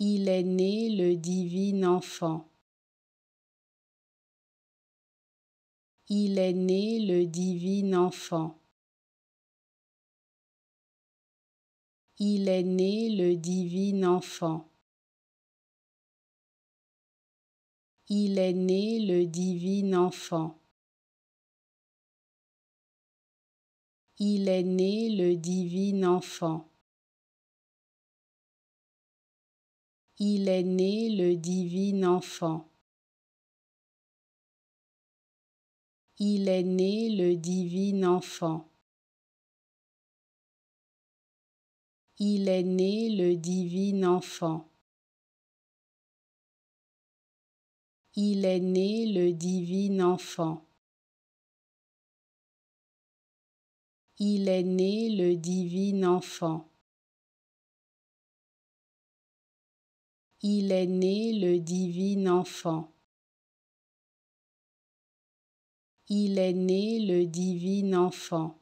il est né le divin enfant. Il est né le divin enfant. Il est né le divin enfant. Il est né le divin enfant. Il est né le divin enfant. il est né le divin enfant. Il est né le divin enfant. Il est né le divin enfant. Il est né le divin enfant. Il est né le divin enfant. il est né le divin enfant. Il est né le divin enfant.